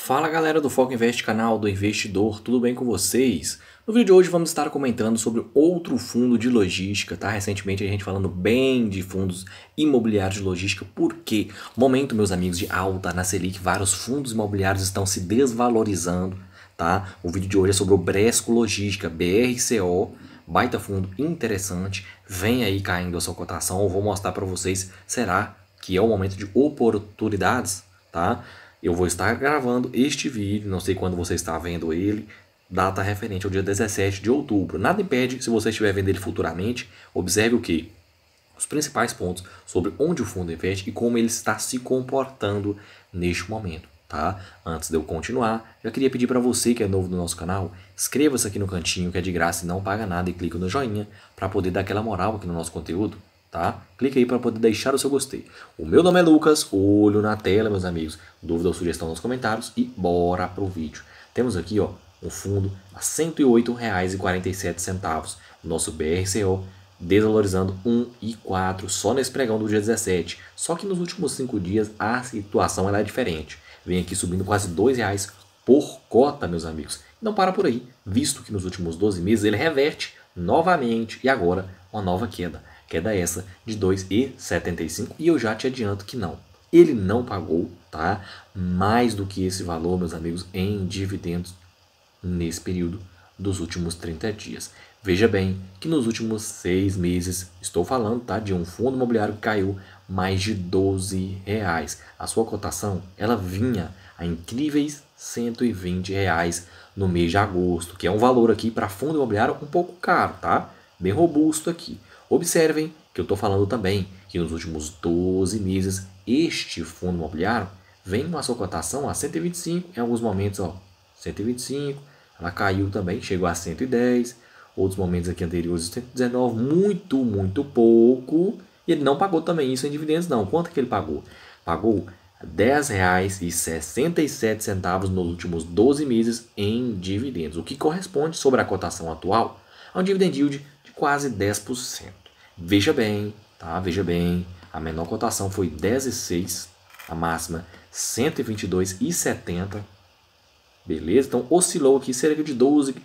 Fala galera do Foco Invest, canal do investidor, tudo bem com vocês? No vídeo de hoje vamos estar comentando sobre outro fundo de logística, tá? Recentemente a gente falando bem de fundos imobiliários de logística, porque momento, meus amigos, de alta na Selic, vários fundos imobiliários estão se desvalorizando, tá? O vídeo de hoje é sobre o Bresco Logística, BRCO, baita fundo interessante, vem aí caindo a sua cotação, eu vou mostrar para vocês, será que é o momento de oportunidades, tá? Eu vou estar gravando este vídeo, não sei quando você está vendo ele, data referente ao dia 17 de outubro. Nada impede, se você estiver vendo ele futuramente, observe o que? Os principais pontos sobre onde o fundo investe e como ele está se comportando neste momento. Tá? Antes de eu continuar, eu queria pedir para você que é novo no nosso canal, inscreva-se aqui no cantinho que é de graça e não paga nada e clique no joinha para poder dar aquela moral aqui no nosso conteúdo tá? Clique aí para poder deixar o seu gostei. O meu nome é Lucas, olho na tela, meus amigos. Dúvida ou sugestão nos comentários e bora pro vídeo. Temos aqui, ó, um fundo a R$ 108,47, nosso BRCO desvalorizando 1,4 só nesse pregão do dia 17. Só que nos últimos 5 dias a situação ela é diferente. Vem aqui subindo quase R$ reais por cota, meus amigos. Não para por aí, visto que nos últimos 12 meses ele reverte novamente e agora uma nova queda queda essa de 2,75 e eu já te adianto que não. Ele não pagou, tá? Mais do que esse valor, meus amigos, em dividendos nesse período dos últimos 30 dias. Veja bem que nos últimos seis meses, estou falando tá, de um fundo imobiliário que caiu mais de 12 reais. A sua cotação ela vinha a incríveis 120 reais no mês de agosto, que é um valor aqui para fundo imobiliário um pouco caro, tá? Bem robusto aqui. Observem que eu estou falando também que nos últimos 12 meses este fundo imobiliário vem com a sua cotação a 125 em alguns momentos, ó, 125, ela caiu também, chegou a 110, outros momentos aqui anteriores 119, muito, muito pouco, e ele não pagou também isso em dividendos não. Quanto que ele pagou? Pagou R$ 10,67 nos últimos 12 meses em dividendos, o que corresponde sobre a cotação atual a um dividend yield quase 10%. Veja bem, tá? Veja bem, a menor cotação foi 10,6, a máxima 122,70. Beleza? Então oscilou aqui cerca de 12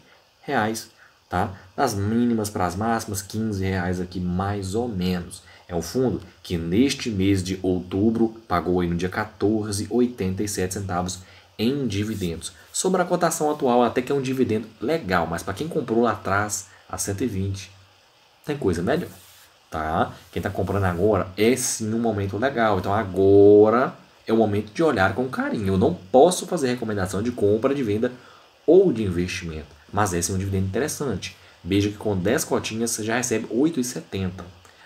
reais, tá? Das mínimas para as máximas, 15 reais aqui mais ou menos. É um fundo que neste mês de outubro pagou aí no dia 14,87 centavos em dividendos. Sobre a cotação atual, até que é um dividendo legal, mas para quem comprou lá atrás a 120, tem coisa melhor, tá? Quem está comprando agora é sim um momento legal. Então agora é o momento de olhar com carinho. Eu não posso fazer recomendação de compra, de venda ou de investimento, mas esse é um dividendo interessante. Veja que com 10 cotinhas você já recebe 8,70.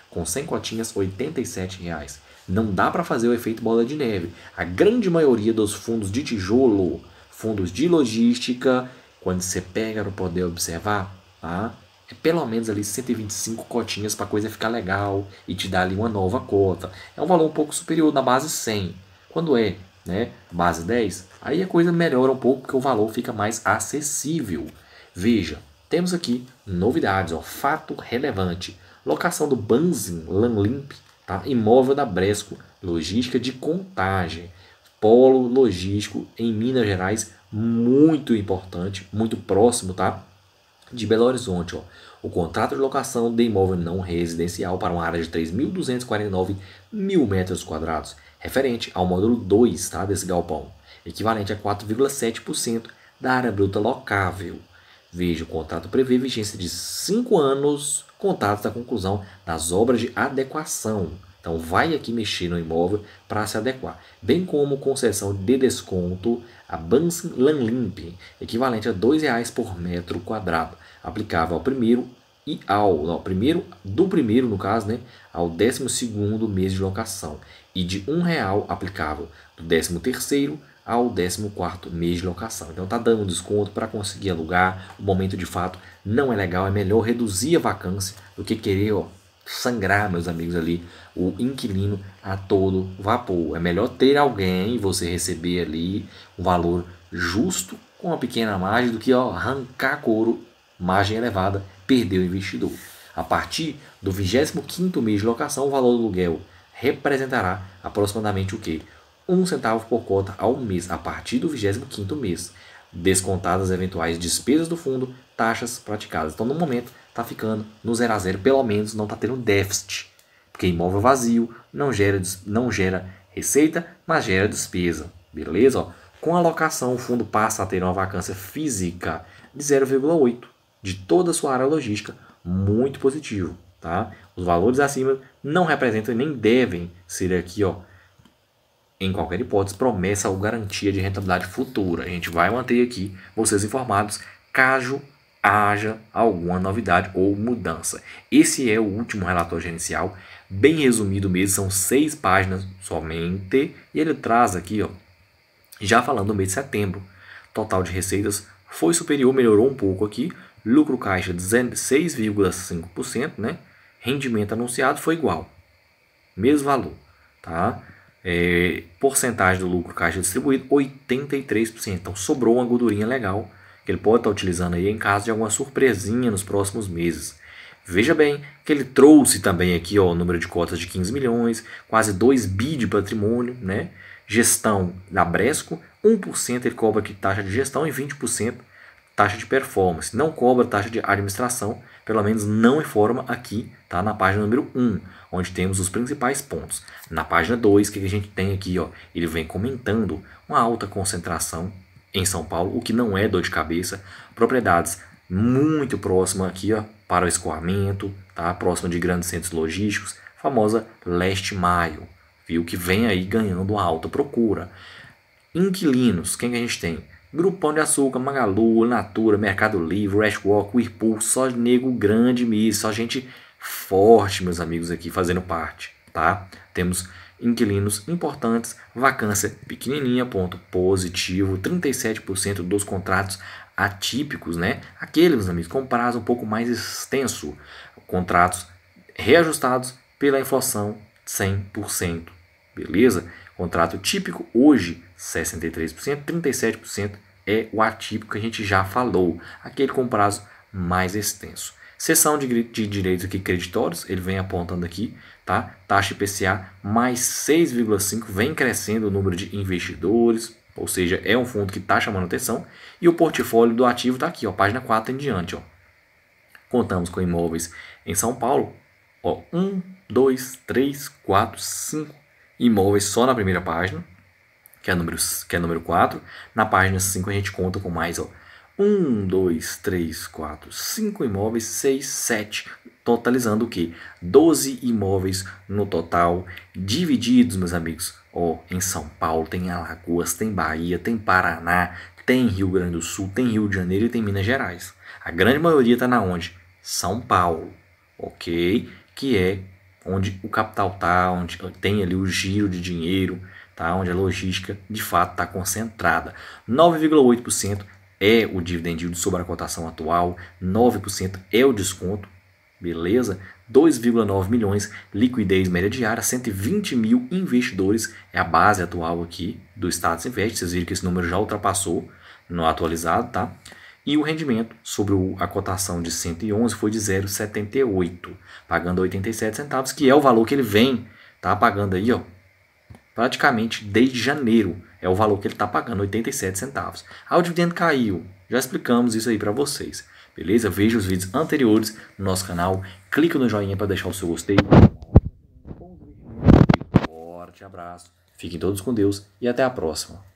Com 100 cotinhas, R$ 87,00. Não dá para fazer o efeito bola de neve. A grande maioria dos fundos de tijolo, fundos de logística, quando você pega para poder observar, tá? é pelo menos ali 125 cotinhas para a coisa ficar legal e te dar ali uma nova cota. É um valor um pouco superior na base 100. Quando é né, base 10, aí a coisa melhora um pouco porque o valor fica mais acessível. Veja, temos aqui novidades, ó, fato relevante. Locação do Banzin Lanlimp, tá? imóvel da Bresco, logística de contagem, polo logístico em Minas Gerais, muito importante, muito próximo, tá? de Belo Horizonte. Ó. O contrato de locação de imóvel não residencial para uma área de 3.249 mil metros quadrados, referente ao módulo 2 tá, desse galpão, equivalente a 4,7% da área bruta locável. Veja, o contrato prevê vigência de 5 anos contados da conclusão das obras de adequação então vai aqui mexer no imóvel para se adequar. Bem como concessão de desconto a Lanlimp, equivalente a R$ 2,00 por metro quadrado, aplicável ao primeiro e ao não, primeiro do primeiro no caso, né, ao 12 segundo mês de locação e de um real aplicável do 13 terceiro ao 14 mês de locação. Então tá dando desconto para conseguir alugar. O momento de fato não é legal, é melhor reduzir a vacância do que querer ó, sangrar, meus amigos, ali o inquilino a todo vapor. É melhor ter alguém e você receber ali um valor justo com uma pequena margem do que ó, arrancar couro, margem elevada, perder o investidor. A partir do 25º mês de locação, o valor do aluguel representará aproximadamente o quê? Um centavo por cota ao mês, a partir do 25º mês, descontadas eventuais despesas do fundo, taxas praticadas. Então, no momento, tá ficando no 0 a 0 pelo menos não tá tendo déficit. Porque imóvel vazio não gera, não gera receita, mas gera despesa. Beleza? Ó, com a locação, o fundo passa a ter uma vacância física de 0,8 de toda a sua área logística, muito positivo. Tá? Os valores acima não representam nem devem ser aqui, ó, em qualquer hipótese, promessa ou garantia de rentabilidade futura. A gente vai manter aqui vocês informados caso haja alguma novidade ou mudança. Esse é o último relatório gerencial, bem resumido mesmo, são seis páginas somente, e ele traz aqui, ó, já falando do mês de setembro, total de receitas foi superior, melhorou um pouco aqui, lucro caixa 6,5%, né? rendimento anunciado foi igual, mesmo valor, tá? É, porcentagem do lucro caixa distribuído 83%, então sobrou uma gordurinha legal que ele pode estar tá utilizando aí em caso de alguma surpresinha nos próximos meses. Veja bem que ele trouxe também aqui ó, o número de cotas de 15 milhões, quase 2 bi de patrimônio, né? Gestão da Bresco, 1% ele cobra aqui taxa de gestão e 20% taxa de performance. Não cobra taxa de administração, pelo menos não informa aqui, tá? Na página número 1, onde temos os principais pontos. Na página 2, o que a gente tem aqui, ó? Ele vem comentando uma alta concentração em São Paulo, o que não é dor de cabeça. Propriedades muito próxima aqui ó, para o escoamento, tá? próxima de grandes centros logísticos, famosa leste maio, viu? que vem aí ganhando alta procura. Inquilinos, quem que a gente tem? Grupão de Açúcar, Magalu, Natura, Mercado Livre, Ashwalk, Whirlpool, só nego grande mesmo, só gente forte, meus amigos aqui, fazendo parte, tá? Temos inquilinos importantes, vacância pequenininha, ponto positivo, 37% dos contratos atípicos, né? Aqueles, né, amigos, com prazo um pouco mais extenso, contratos reajustados pela inflação 100%, beleza? Contrato típico hoje 63%, 37% é o atípico que a gente já falou, aquele com prazo mais extenso. Seção de, de direitos aqui creditórios, ele vem apontando aqui, tá? Taxa IPCA mais 6,5 vem crescendo o número de investidores, ou seja, é um fundo que taxa tá manutenção e o portfólio do ativo está aqui, ó, página 4 em diante, ó. Contamos com imóveis em São Paulo, ó, 1, 2, 3, 4, 5 imóveis só na primeira página, que é número que é número 4. Na página 5 a gente conta com mais, ó, 1, 2, 3, 4, 5 imóveis, 6, 7, totalizando o que? 12 imóveis no total, divididos, meus amigos. Ó, em São Paulo, tem Alagoas, tem Bahia, tem Paraná, tem Rio Grande do Sul, tem Rio de Janeiro e tem Minas Gerais. A grande maioria está na onde? São Paulo, ok? Que é onde o capital está, onde tem ali o giro de dinheiro, tá? onde a logística de fato está concentrada. 9,8% é o dividend yield sobre a cotação atual, 9% é o desconto, beleza? 2,9 milhões, liquidez média diária, 120 mil investidores, é a base atual aqui do Status Invest, vocês viram que esse número já ultrapassou no atualizado, tá? E o rendimento sobre a cotação de 111 foi de 0,78, pagando 87 centavos, que é o valor que ele vem, tá pagando aí, ó, praticamente desde janeiro é o valor que ele está pagando, 87 centavos. Ah, o dividendo caiu. Já explicamos isso aí para vocês. Beleza? Veja os vídeos anteriores no nosso canal. Clica no joinha para deixar o seu gostei. Forte abraço. Fiquem todos com Deus e até a próxima.